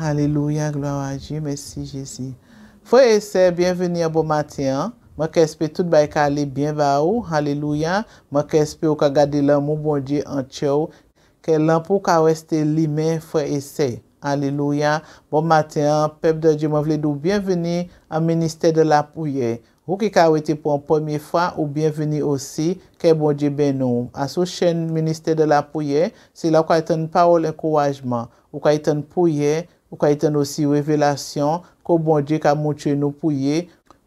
Halilouya, glora a Jou, mesi Jési. Fwe ese, bienveni a bon matyan. Mwen kespe tout bay ka li bien va ou, halilouya. Mwen kespe ou ka gadi lan moun bon di an tchou. Ke lan pou ka weste li men, fwe ese. Halilouya, bon matyan. Pep de Jou, mwen vle di ou bienveni a Ministè de la Pouye. Ou ki ka wete pou an pwemi fwa ou bienveni osi ke bon di ben nou. A sou chen Ministè de la Pouye, si la ou ka eten pa ou l'enkouwajman, ou ka eten Pouye... Ou ka iten osi wevelasyon, kou bon Dje ka mounche nou pouye,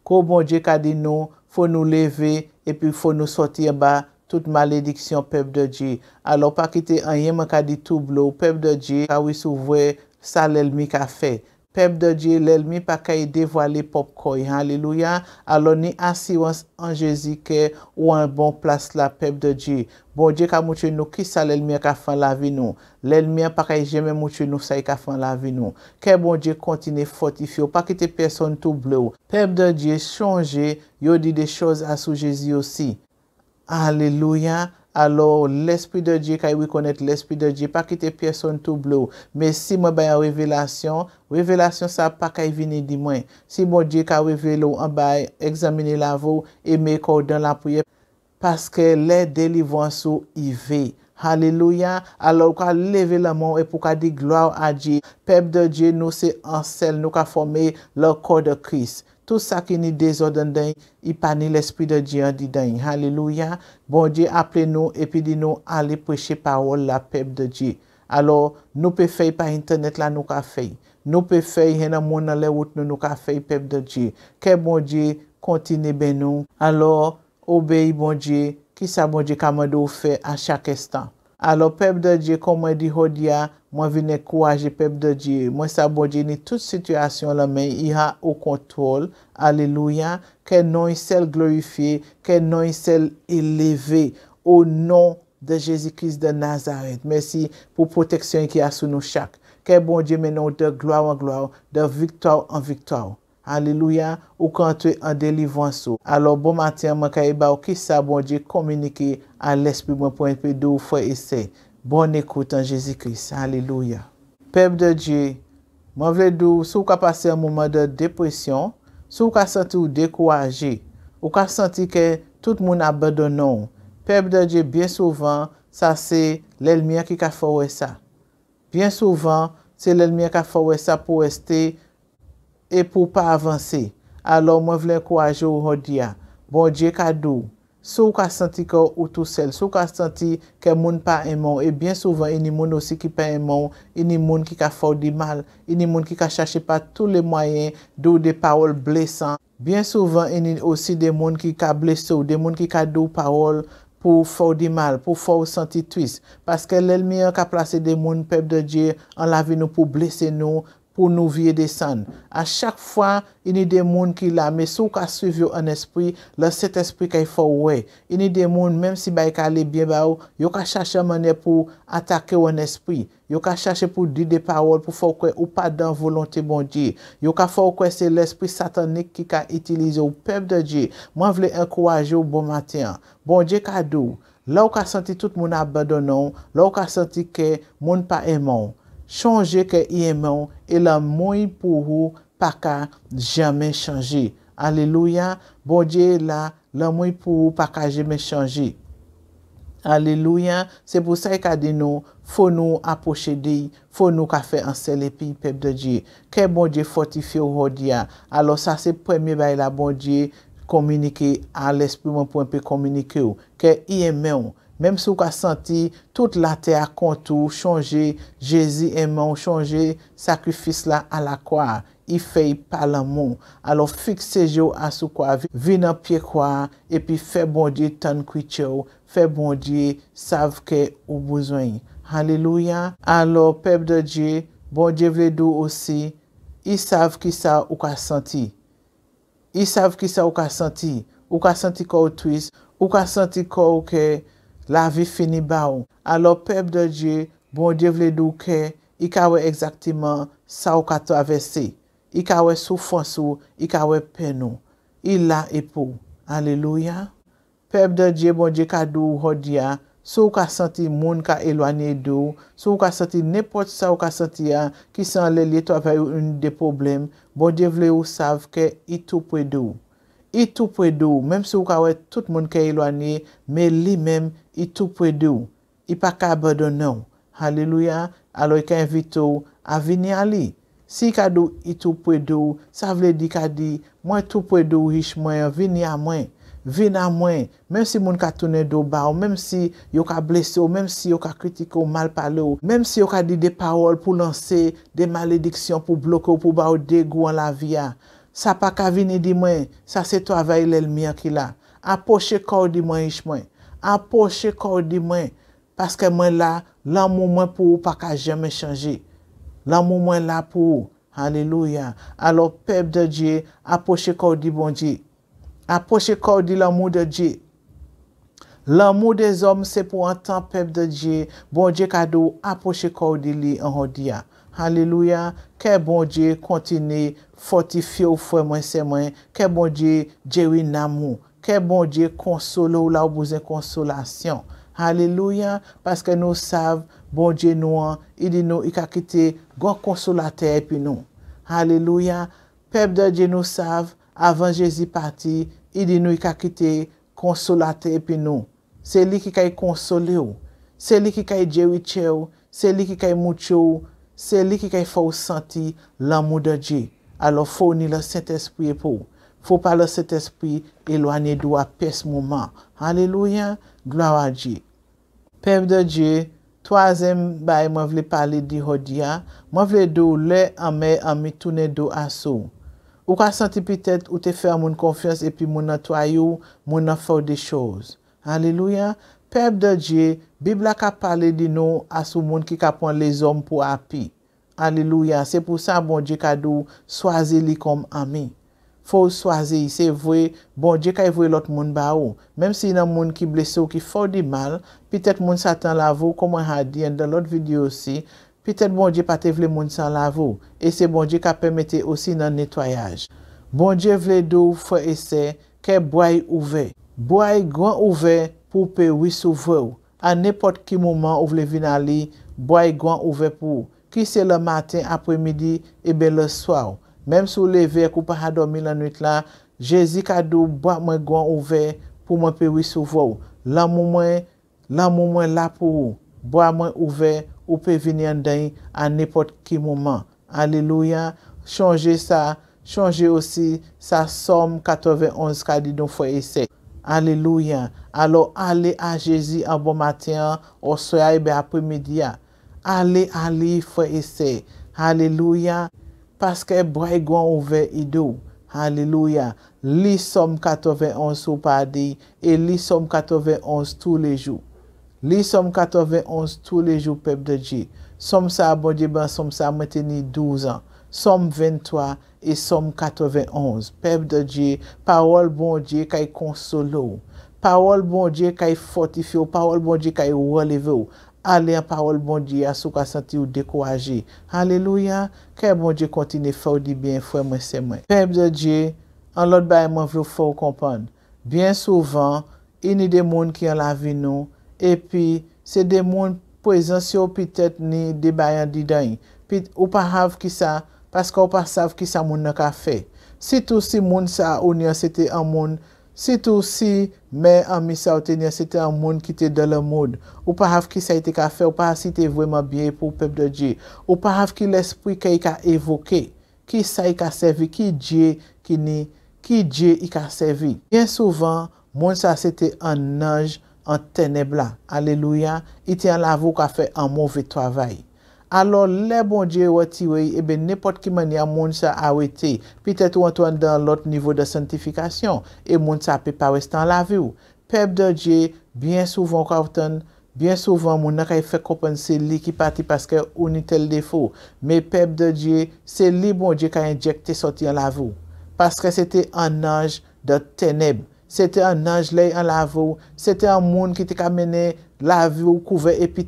kou bon Dje ka di nou, foun nou leve, epi foun nou soti an ba, tout malediksyon pep de Dje. Alo pa kite an yemen ka di tublo, pep de Dje, kawis ou vwe salel mi ka fey. Pep de Dje, lèl mi pa ka yi devwa li popkoy. Halilouyan. Alon ni ansi wans an Jezi ke ou an bon plas la pep de Dje. Bon Dje ka moutu nou ki sa lèl mi a ka fan la vi nou. Lèl mi a pa ka yi jeme moutu nou sa yi ka fan la vi nou. Ke bon Dje kontine fotifyo. Pa kite person tou blou. Pep de Dje, chanje. Yo di de choz asou Jezi osi. Halilouyan. Alo, l'espri de Dje kay wikonet l'espri de Dje, pa kite pyeson tou blou. Me si mwen bay an revelasyon, revelasyon sa pa kay vini di mwen. Si mwen Dje kay revelo, an bay, examini la vou, e me kou dan la pouye. Paske le delivansou i ve. Halilouya, alo kwa leve la moun e pou kwa di gloa ou a Dje. Pep de Dje nou se ansel nou kwa fome le kou de Kris. Tout sa ki ni dezoden den, i pa ni l'espri de Diyan di den. Halilouya. Bon Diy apre nou epi di nou ale preche parol la pep de Diy. Alo nou pe fey pa internet la nou ka fey. Nou pe fey hen a moun ale wout nou nou ka fey pep de Diy. Ke bon Diy kontine ben nou. Alo obey bon Diy ki sa bon Diy kamadou fey a chak estan. Alors, peuple de Dieu, comme mwen hein, moi je mwen de kouaje peuple de Dieu. Moi, sa bon Dje ni situation, mais la men, i au contrôle. Alléluia. Que nous non y sel nous ke non au nom de Jésus-Christ de Nazareth. Merci pour la protection proteksyon ki a sous nou chak. Ke bon Dje menon de gloire en gloire, de victoire en victoire. Alleluya, ou ka entwe an delivansou. Alors bon matin, mwen ka eba ou ki sa bon diye komunike a l'espri mwen pwente pe dou fwe ese. Bon ekoute an Jezi Kris, Alleluya. Peb de Dje, mwen vle dou sou ka pase an mouman de depresyon, sou ka santi ou dekouaje, ou ka santi ke tout moun abadonon. Peb de Dje, bien souvan, sa se lelmiya ki ka fowe sa. Bien souvan, se lelmiya ka fowe sa pou este e pou pa avanse. Alo, mwen vle kouajou ho dia. Bon, Dje ka dou. Sou ka santi ko ou tou sel. Sou ka santi ke moun pa emon. E bien souvan, eni moun osi ki pa emon. Eni moun ki ka faw di mal. Eni moun ki ka chache pa tou le mwayen dou de pawol blesan. Bien souvan, eni osi de moun ki ka blesou. De moun ki ka dou pawol pou faw di mal, pou faw ou santi twis. Paske lel miyon ka plase de moun pep de Dje an lavi nou pou blese nou. pou nou viye de san. A chak fwa, ini de moun ki la, me sou ka suyvi ou an espri, le set espri kay fwa ou wey. Ini de moun, menm si bay ka li bien ba ou, yo ka chache mwene pou atake ou an espri. Yo ka chache pou di de pawol, pou fwa ou kwe ou pa dan volante bon diye. Yo ka fwa ou kwe se l'espri satanik ki ka itilize ou pep de diye. Mwen vle enkouwaje ou bon matyen. Bon diye ka dou, la ou ka santi tout moun abadonon, la ou ka santi ke moun pa emon. Chonje kè yè mèw, e la moun pou wou pa ka jemè chanje. Aleluya, bon diè la, la moun pou wou pa ka jemè chanje. Aleluya, se pou sa e ka di nou, foun nou aposhe di, foun nou ka fè ansele pi pep de diè. Kè bon diè fotifi ou vò diè. Alo sa se premè ba e la bon diè komunike, al espri moun pou anpe komunike ou. Kè yè mèw. Mem sou ka santi, tout la te akontou, chanje, jezi emman, chanje, sakrifis la ala kwa, i fey palamon. Alo fik sejou asou kwa, vi nan pie kwa, epi fe bon die tan kwi chou, fe bon die, sav ke ou bozwen. Halilouyan. Alo peb de die, bon die vredou osi, i sav ki sa ou ka santi. I sav ki sa ou ka santi. Ou ka santi ko ou twis, ou ka santi ko ou ke, La vi fini ba ou. Alo pep de Dje, bon Dje vle dou ke, i ka we exaktiman sa ou ka travesi. I ka we soufonsou, i ka we penou. I la epou. Aleluya. Pep de Dje, bon Dje ka dou hodia, sou ka senti moun ka elwane dou, sou ka senti nepot sa ou ka sentiya, ki san le li to avayou un de problem, bon Dje vle ou sav ke, i tou pwe dou. I tou pwede ou, mèm si ou ka wè tout moun ke ilwanyè, mè li mèm i tou pwede ou. I pa ka abadon nou. Halilouya, aloy ke invite ou a vini a li. Si ka dou i tou pwede ou, sa vle di ka di, mwen tou pwede ou rich mwen, vini a mwen. Vini a mwen, mèm si moun ka tounè dou ba ou, mèm si yo ka blese ou, mèm si yo ka kritike ou mal pale ou, mèm si yo ka di de pa wol pou lanse de malediksyon pou bloke ou pou ba ou degou an la via. Sa pa ka vini di men, sa se to avay lèl miya ki la. Apoche kordi men ish men. Apoche kordi men. Paske men la, l'amou men pou ou pa ka jemè chanji. L'amou men la pou ou. Halilouya. Alo pep de Dje, aposhe kordi bon Dje. Apoche kordi l'amou de Dje. L'amou de zom se pou an tan pep de Dje. Bon Dje kadou, aposhe kordi li an hodi ya. Halilouya, ke bon Dje kontine fortifyo ou fwe mwen se mwen, ke bon Dje djewi namou, ke bon Dje konsolo ou la ou bouzen konsolasyon. Halilouya, paske nou sav bon Dje nou an, idin nou i ka kite gwa konsolate epi nou. Halilouya, pep da Dje nou sav avan Jezi pati, idin nou i ka kite konsolate epi nou. Se li ki kay konsole ou, se li ki kay djewi tche ou, se li ki kay moun tche ou, Se li ki kay faw senti lanmou de Dje. Alo founi le set espri epou. Fou pa le set espri elwanyedou apes mouman. Halilouyan. Glor a Dje. Pep de Dje. Toazen bay mwavle pale dihodia. Mwavle dou le ame amitounedou asou. Ou ka senti pitet ou te fermoun konfians epi mwona toayou mwona faw de chouz. Halilouyan. Pep de Dje. Biblia ka pale di nou asou moun ki ka pon le zom pou api. Aleluya. Se pou san bonje ka dou swazi li kom ami. Fou swazi. Se vwe bonje ka evwe lot moun ba ou. Mem si nan moun ki blese ou ki fow di mal. Pitet moun satan la vou. Koman ha diyen dan lot video si. Pitet bonje pate vle moun san la vou. E se bonje ka pemete osi nan netwayaj. Bonje vle dou fwe ese ke boy ouve. Boy gwan ouve pou pe wis ouve ou. An nepot ki mouman ou vle vina li, boye gwan ouve pou ou. Ki se le maten, apre midi, ebe le swa ou. Mem sou leve, kou pa hadomi la nwit la, Jezi Kadou boye mwen gwan ouve pou mwen pewi sou vou. Lan moumen, lan moumen la pou ou. Boye mwen ouve, oupe vini an dayi an nepot ki mouman. Aleluya, chanje sa, chanje osi sa som 91 kadidon foye sek. Aleluya, alo ale a Jezi an bon matyan, o soya e be apri midya. Ale ali fwe ese, aleluya, paske bre gwan ouve idou. Aleluya, li som katoven ons ou pa di, e li som katoven ons tou le jou. Li som katoven ons tou le jou pep de di. Som sa abon di ban, som sa mwen teni douzan. Somme 23 et somme 91. Pèp de Dje, parol bon Dje kaj konsolo ou. Parol bon Dje kaj fortifyo ou. Parol bon Dje kaj releve ou. Ale an parol bon Dje asou ka santi ou dekou aje. Aleluya, kè bon Dje kontine fè ou di ben fè mwen semen. Pèp de Dje, an lot bayan mwen vè ou fè ou kompon. Bien souvan, inè demoun ki an la vi nou, epi, se demoun poesansyo, pitèt ni debayan di dany. Pit, ou parav ki sa, Paske ou pa sav ki sa moun nan ka fe. Si tou si moun sa ou ni an sete an moun, si tou si me an misa ou te ni an sete an moun ki te do le moun, ou pa rav ki sa ite ka fe, ou pa rav si te vwe mabye pou pep de Dje, ou pa rav ki l'espri ke yi ka evoke, ki sa yi ka sevi, ki Dje ki ni, ki Dje yi ka sevi. Bien souvan, moun sa sete an anj, an tenebla. Aleluya, ite an lavo ka fe an mouve travay. alon lè bon dje wè ti wè, ebe eh nèpot ki manè a moun sa a wè te, pitè tou an to an dan lot nivou de santifikasyon, e moun sa pe pa wè stan la vè ou. Pep de dje, byen souvan kawten, byen souvan moun nè kèy fè kompense li ki pati paske ou ni tel defou, me pep de dje, se li bon dje kèy injekte soti an la vè ou. Paske se te an anj de teneb, se te an anj lè an la vè ou, se te an moun ki te kamene teneb, la vie ou couvert et puis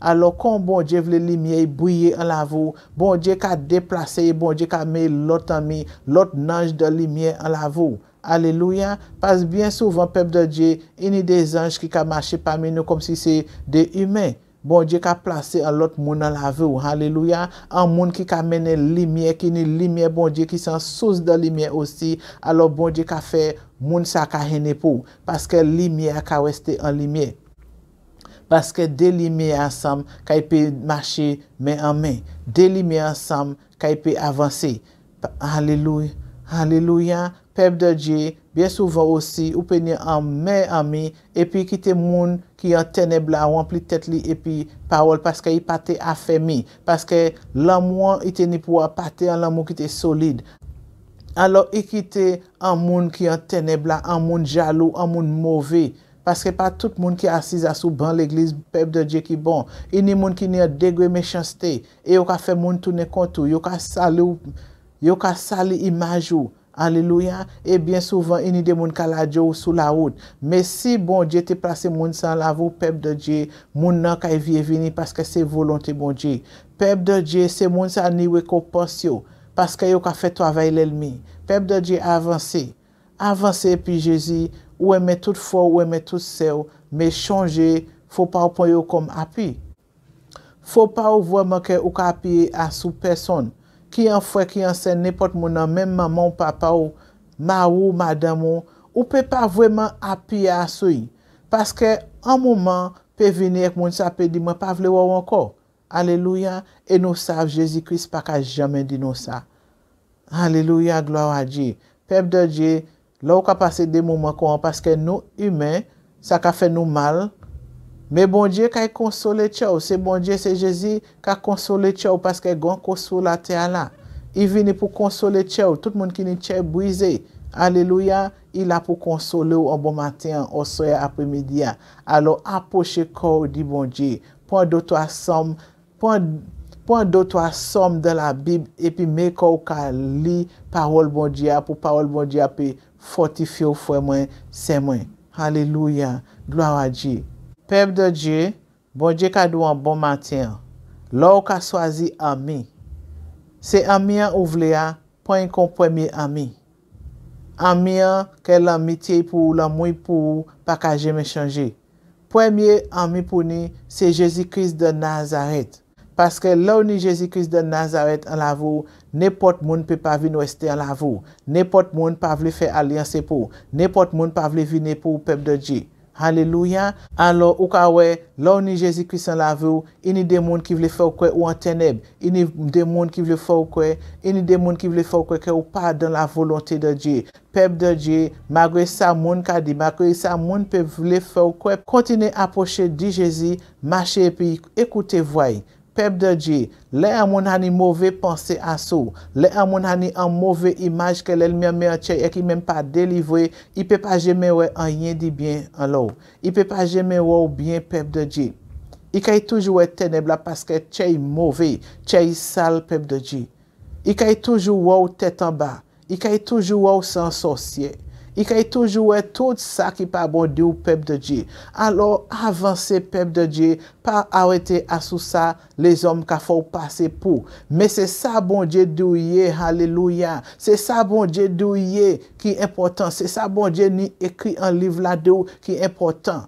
Alors, quand bon Dieu veut la lumière briller en la vie, bon Dieu qui a déplacé, bon Dieu qui a mis l'autre ami, l'autre ange de lumière en la vie. Alléluia. Parce que bien souvent, peuple de Dieu, il y a des anges qui ont marché parmi nous comme si c'est des humains. Bon Dieu qui a placé l'autre monde en la vue. Alléluia. Un monde qui a mené lumière, qui est lumière, bon Dieu, qui est une source de lumière aussi. Alors, bon Dieu qui a fait monde ça qui a pour. Parce que lumière a resté en lumière. Baske deli mi ansam kay pe mache men anmen. Deli mi ansam kay pe avanse. Halilouy. Halilouyan. Pep de Dje. Bien souvan osi oupe ni anmen anmen. Epi kite moun ki an tenebla wamp li tet li epi pawol. Baske yi pate afemi. Baske lamwa yi teni pouwa pate an lamwa ki te solide. Alo yi kite an moun ki an tenebla. An moun jalou. An moun mouve. Paske pa tout moun ki asiz asou ban l'Eglise pep de Dje ki bon. Ini moun ki ni a degwe mechansite. E yo ka fe moun toune kontou. Yo ka sali imajou. Aleluya. E bien souvan ini de moun kaladjou sou laout. Me si bon Dje te prase moun san lavo pep de Dje. Moun nan kay vievini paske se volonte moun Dje. Pep de Dje se moun san ni weko porsyo. Paske yo ka fe to avay lelmi. Pep de Dje avanse. Avanse pi Jezi. wè mè tout fò, wè mè tout sèw, mè chanje, fò pa ou pon yo kom api. Fò pa ou vwèman ke ou ka api asou person. Ki an fwè, ki an sè, nèpot moun an, mèm maman, papa ou, ma ou, madame ou, ou pe pa vwèman api asou. Paske an mouman, pe vwèmen ek moun sape di, mè pa vle wò wankò. Aleluya, e nou sav, Jezi kris pa ka jame di nou sa. Aleluya, glora di. Pep de diye, La ou ka pase de mouman kou an, paske nou imen, sa ka fe nou mal. Me bon Dje ka konsole tche ou, se bon Dje se Jezi, ka konsole tche ou, paske gon konsole a te ala. I vini pou konsole tche ou, tout moun ki nin tche bouize. Aleluya, il la pou konsole ou an bon matin, an soya apri midi ya. Alo, aposhe kou di bon Dje, pon do to asom, pon do to asom de la Bib, epi me kou ka li parol bon Dje, pou parol bon Dje api, Foti fyo fwe mwen, se mwen. Halilouya, glora di. Pep de di, bon di kado an bon maten. Lou ka swazi ami. Se ami an ou vle a, pon kon premi ami. Ami an, ke l'amiti pou ou, l'amoui pou ou, pa ka jeme chanje. Premi ami pou ni, se Jezi Kris de Nazaret. Paske louni Jezikris de Nazaret an la vou, nepot moun pe pa vi nou este an la vou. Nepot moun pa vile fe aliansi pou. Nepot moun pa vile vi ne pou pep de Dji. Halilouyan. An lor, ou ka we, louni Jezikris an la vou, ini de moun ki vile fe ou kwe ou an teneb. Ini de moun ki vile fe ou kwe, ini de moun ki vile fe ou kwe ke ou pa dan la volonti de Dji. Pep de Dji, magwe sa moun ka di, magwe sa moun pe vile fe ou kwe, kontine aposhe di Jezikris, mache epi, ekoute voye. Pèp de di, le amoun an ni mouvè ponsè asou, le amoun an ni an mouvè imaj ke lèl mèmè an chèy e ki mèm pa delivwè, i pè pa jemè wè an yè di byen an lou. I pè pa jemè wè ou byen pèp de di. I kèy toujou wè teneb la paske chèy mouvè, chèy sal pèp de di. I kèy toujou wè ou tèt an ba, i kèy toujou wè ou san sosye. I kèy e toujouè tout sa ki pa bon diw pep de diw. Alo avansè pep de diw, pa arwète asousa les om ka fòw pase pou. Mè se sa bon diw diw ye, hallelouya. Se sa bon diw diw ye ki importan. Se sa bon diw ni ekri an liv la diw ki importan.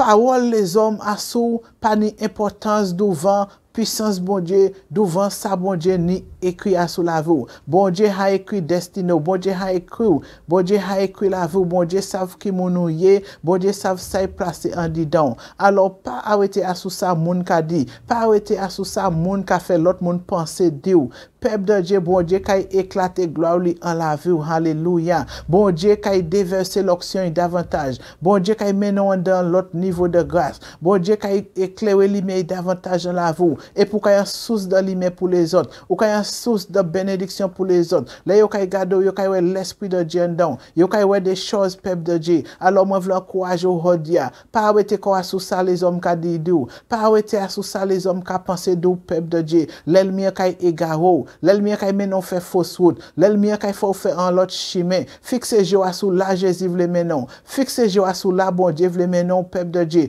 Parol les om asou pa ni importans douvan. Pisans bonje, douvan sa bonje ni ekri asou la vou. Bonje ha ekri destino, bonje ha ekri ou, bonje ha ekri la vou, bonje sav ki moun ou ye, bonje sav bon say plase an di dan. Alo, pa awete asou sa moun ka di, pa awete asou sa moun ka fe lot moun panse di ou. Pèp de Dje, bon Dje kay eklate glou li an la vu, halleluya. Bon Dje kay deverse l'oksyon y davantaj. Bon Dje kay menon an dan lot nivou de gras. Bon Dje kay eklewe li men y davantaj an la vu. E pou kay an souse de li men pou le zon. Ou kay an souse de benediksyon pou le zon. Le yo kay gado, yo kay we l'espri de Dje an don. Yo kay we de chos, pèp de Dje. Alo mwen vle an kouaj ou hod ya. Pa wete kon asousa le zom ka di di ou. Pa wete asousa le zom ka panse di ou, pèp de Dje. Lel miye kay e gawou. Lèl mi akay menon fè fòs wòd, lèl mi akay fòw fè an lot shimè, fikse jè wà sou la jèziv lè menon, fikse jè wà sou la bon jèv lè menon pep de jè.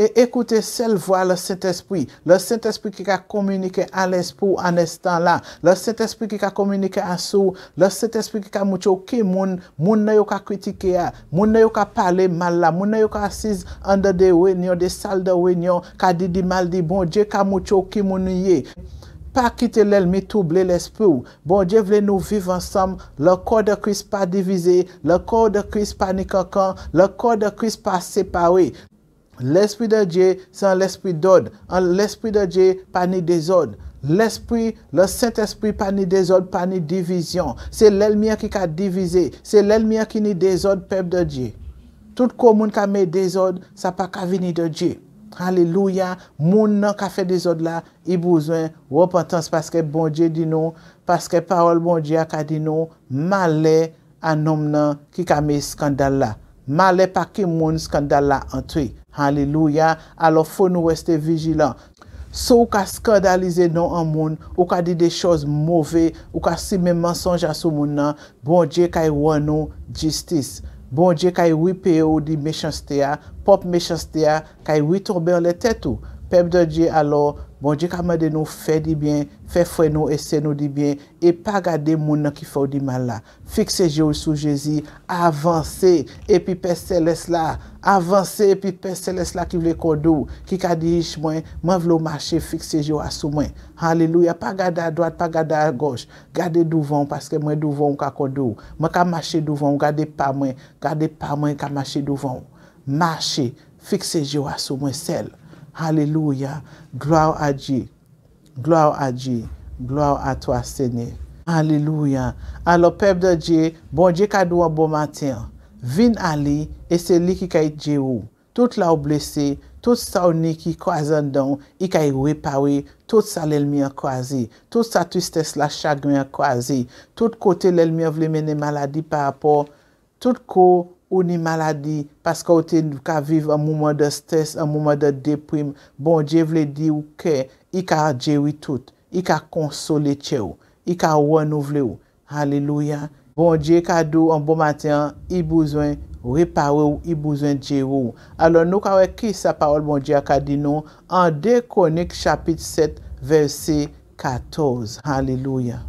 E ekoute sel vwa lè sènt espri, lè sènt espri ki ka komunike an lèspou an estan la, lè sènt espri ki ka komunike an sou, lè sènt espri ki ka mouchou ki moun, moun nou yo ka kritike ya, moun nou yo ka pale mal la, moun nou yo ka asiz an de de we nyon, de sal de we nyon, ka di di mal di bon, jè ka mouchou ki moun yè. Pas quitter l'aile, troubler l'esprit. l'esprit. Bon, Dieu, voulait nous vivre ensemble. Le corps de Christ pas divisé. Le corps de Christ pas nikankan, Le corps de Christ pas séparé. L'esprit de Dieu, c'est l'esprit esprit d'ordre. L'esprit de Dieu, pas ni désordre. L'esprit, le Saint-Esprit, pas ni désordre, pas ni division. C'est l'ennemi qui a divisé. C'est l'ennemi qui ni désordre, peuple de Dieu. Tout le monde qui a mis désordre, ça pas qu'à venir de Dieu. Halilouya, moun nan ka fe dezod la, i bozwen wopantans paske bon Dje di nou, paske parol bon Dje ka di nou, male anom nan ki ka me skandal la. Male pa ki moun skandal la antwe. Halilouya, alo fo nou weste vijilan. Sou ka skandalize nan an moun, ou ka di de choz mouve, ou ka sime mensonja sou moun nan, bon Dje ka yon nou jistis. Bonje kay wipe ou di mesyon stea, pop mesyon stea, kay witobe ou le tetou. Pep doje alo, Bon, di ka mède nou fè di byen, fè fwè nou, esè nou di byen, e pa gade moun nan ki fè ou di mal la. Fixe jo sou Jezi, avanse, e pi pe seles la, avanse, e pi pe seles la ki vle kodou. Ki ka di ish mwen, mwen vlo mache, fixe jo asou mwen. Halilouya, pa gade a doat, pa gade a goj. Gade duvon, paske mwen duvon ka kodou. Mwen ka mache duvon, gade pa mwen, gade pa mwen ka mache duvon. Mache, fixe jo asou mwen sel. Halilouya, gloa ou a dje, gloa ou a dje, gloa ou a to a sene. Halilouya, alo pep de dje, bon dje ka dwa bo maten, vin ali, e se li ki kay dje ou. Tout la ou blese, tout sa ou ni ki kwa zan don, i kay we pa we, tout sa lel mi a kwa zi, tout sa twistes la chag mi a kwa zi, tout kote lel mi a vle mene maladi pa apor, Tout ko ou ni maladi, paska ou te nou ka viv an mouman de stres, an mouman de deprim, bon Dje vle di ou kè, i ka djewi tout, i ka konsole tche ou, i ka ou anou vle ou. Halilouya. Bon Dje ka dou an bon matyan, i bozwen repawe ou, i bozwen djewi ou. Alon nou ka wek ki sa parol bon Dje akadino, an de konik chapit 7, verse 14. Halilouya.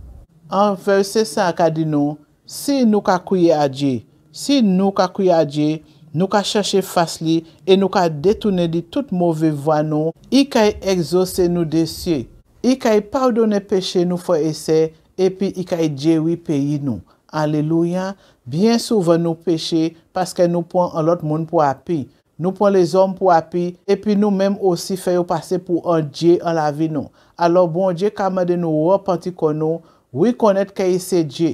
An verse sa akadino, si nou ka kouye a Dje, Si nou ka kouya Dje, nou ka chache fas li, e nou ka detoune di tout mouve vwa nou, i ka e egzose nou de sye. I ka e pa w donne peche nou fwa ese, e pi i ka e Dje wipeyi nou. Aleluya, bien souven nou peche, paske nou pon an lot moun pou api. Nou pon les om pou api, e pi nou menm osi fayou pase pou an Dje an la vi nou. Alo bon Dje kamade nou wopanti kon nou, wikonet ke yise Dje.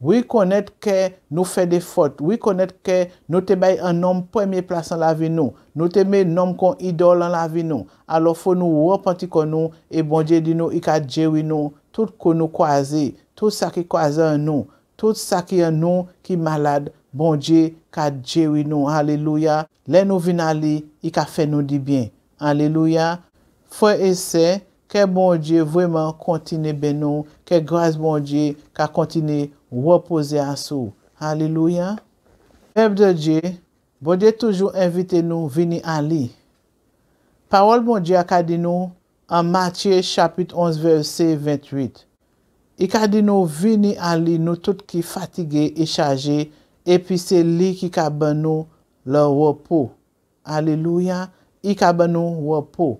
Wi konet ke nou fe defot. Wi konet ke nou te bay an nom pweme plasan la vi nou. Nou te me nom kon idol an la vi nou. Alo fo nou wopanti kon nou. E bonje di nou i ka djewi nou. Tout kon nou kwaze. Tout sa ki kwaze an nou. Tout sa ki an nou ki malade. Bonje ka djewi nou. Aleluya. Le nou vina li, i ka fe nou di bien. Aleluya. Fo ese, ke bonje vweman kontine ben nou. Ke graz bonje ka kontine bonje. Wopoze asou. Halilouyan. Fèb de Dje, bode toujou evite nou vini an li. Parol moun Dje akadi nou an matye chapit 11 verse 28. I akadi nou vini an li nou tout ki fatige e chaje epi se li ki kabe nou lor wopo. Halilouyan. I kabe nou wopo.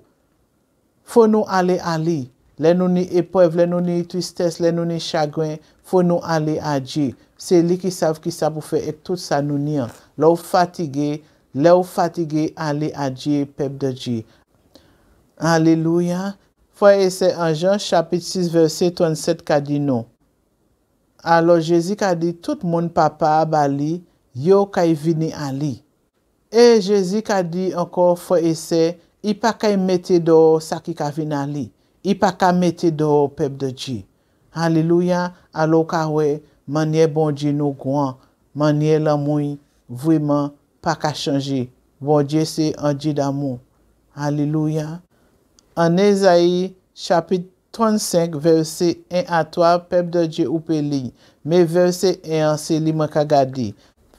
Fò nou ale an li. Le nou ni epwev, le nou ni tristes, le nou ni chagwen, fwo nou ale a dji. Se li ki sav ki sa pou fe ek tout sa nou nian. Lou fatige, lou fatige ale a dji pep de dji. Aleluya. Fwa ese anjan, chapit 6 verset 37 ka di nou. Alo, Jezi ka di, tout moun papa ba li, yo kay vini a li. E Jezi ka di ankon fwa ese, i pa kay mette do sa ki ka vini a li. I pa ka meti do pep de dji. Halilouyan, alo ka we, manye bon dji nou gwan, manye la moun, vweman, pa ka chanji. Bon dji se an dji da moun. Halilouyan. An eza yi, chapit 35, verse 1 a 3, pep de dji oupe li. Me verse 1 se li mwen ka gadi.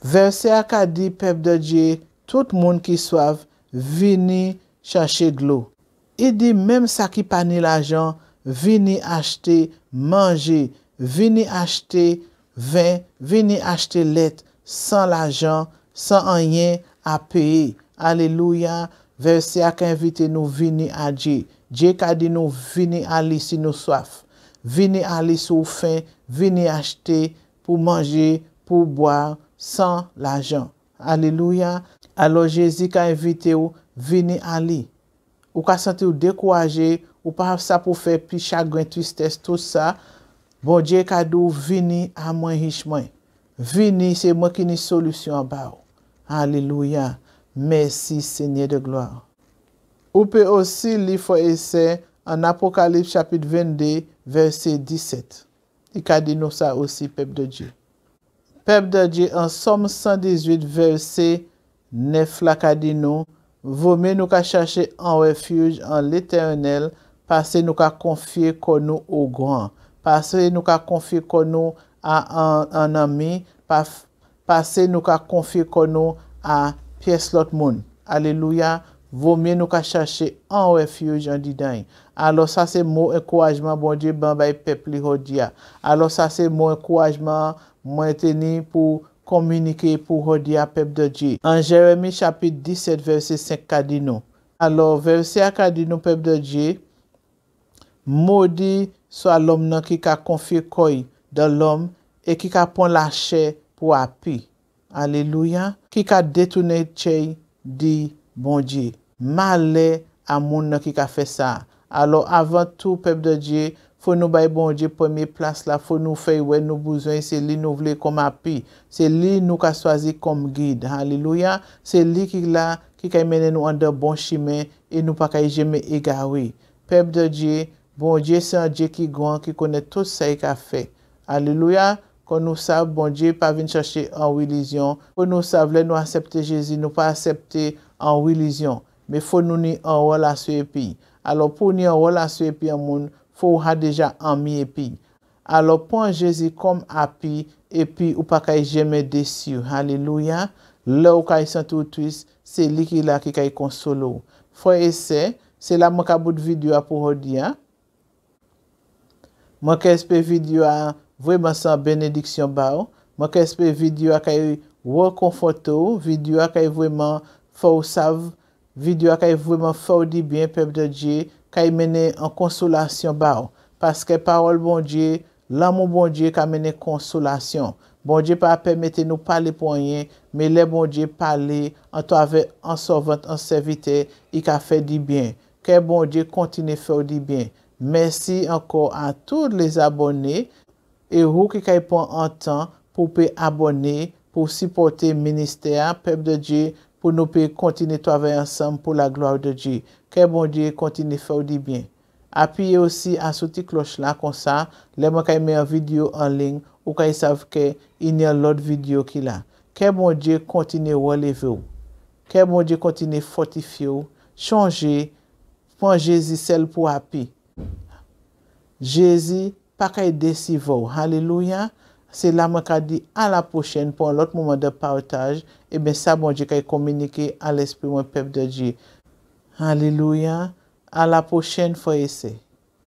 Verse akadi pep de dji, tout moun ki swav, vini chache glo. E di menm sa ki pa ni la jan, vini achte manje, vini achte ven, vini achte let, san la jan, san anyen a peye. Aleluya, vev se a ka invite nou vini a di. Dje ka di nou vini a li si nou soaf. Vini a li sou fin, vini achte pou manje, pou boar, san la jan. Aleluya, alo Jezi ka invite ou, vini a li. Ou ka senti ou dekouaje, ou pa sa pou fe pi chagwen, twistes, tout sa. Bon, Dje Kadou, vini a mwen richmwen. Vini se mwen ki ni solusyon ba ou. Alleluya. Mersi, Senye de Gloire. Ou pe osi li fo ese an apokalip chapit 22, verse 17. I ka dino sa osi pep de Dje. Pep de Dje an som 118, verse 9 la ka dino. Vaut nous chercher un refuge en l'éternel, parce que nous a confier qu'on nous au grand, parce que nous a confier qu'on nous à un, ami, parce que nous a confier qu'on nous à pièce l'autre monde. Alléluia. Vaut nous chercher un refuge en Dieu. Alors ça c'est mon encouragement, bon Dieu, ben, ben peuple Rodia. Alors ça c'est mon encouragement, maintenu pour Komunike pou rodi a pep de Dje. An Jeremie chapit 17 verset 5 ka di nou. Alo verset a ka di nou pep de Dje. Moudi so a lom nan ki ka konfir koy dan lom. E ki ka pon la che pou api. Aleluya. Ki ka detounen chey di bon Dje. Male a moun nan ki ka fe sa. Alo avan tou pep de Dje. Fou nou bay bon Dje pwemi plas la. Fou nou fey wè nou bouzwen. Se li nou vle kom api. Se li nou ka swazi kom gide. Halilouya. Se li ki la ki kay mene nou an de bon chimè. E nou pa kay jeme e gawè. Pep de Dje. Bon Dje se an Dje ki gran ki kone tout sa e ka fe. Halilouya. Kon nou sa bon Dje pa vin chashe an wilizyon. Kon nou sa vle nou asepte Jezi. Nou pa asepte an wilizyon. Me foun nou ni an wola swepi. Alo pou ni an wola swepi an moun. Fou ha deja anmi epi. Alo pon Jezi kom api, epi ou pa kaye jeme desyu. Halilouya. Lou kaye santo ou twist, se liki la ki kaye konsolo. Foy ese, se la mou kabout videwa pou hodi ya. Mou kespe videwa vweman san benediksyon ba ou. Mou kespe videwa kaye wou konfoto. Videwa kaye vweman faw sav. Videwa kaye vweman faw di byen pep de djey. Kay mene an konsolasyon ba ou. Paske parol bon Dje, laman bon Dje ka mene konsolasyon. Bon Dje pa apemete nou pale pwoyen, me le bon Dje pale an to ave ansovant, ansevite, i ka fe di byen. Ke bon Dje kontine fe ou di byen. Mersi anko a tout les abone, e wou ki kay pon an tan pou pe abone, pou sipote minister, pep de Dje, pou nou pe kontine toavey ansam pou la gloa ou de Dji. Ke bon Dji kontine fe ou di byen. Apiye osi an sou ti kloch la kon sa, leman kay me an video an ling, ou kay sav ke inye an lot video ki la. Ke bon Dji kontine waleve ou. Ke bon Dji kontine fortife ou. Chanje, pon Jezi sel pou api. Jezi, pa kay desi vou. Halilouya. Se la mwen ka di a la pou chen pou an lot moumen de partaj, e ben sa mwen bon di ka yi kominike a l'espri mwen pep de di. Halilouyan, a la pou chen fwe ese.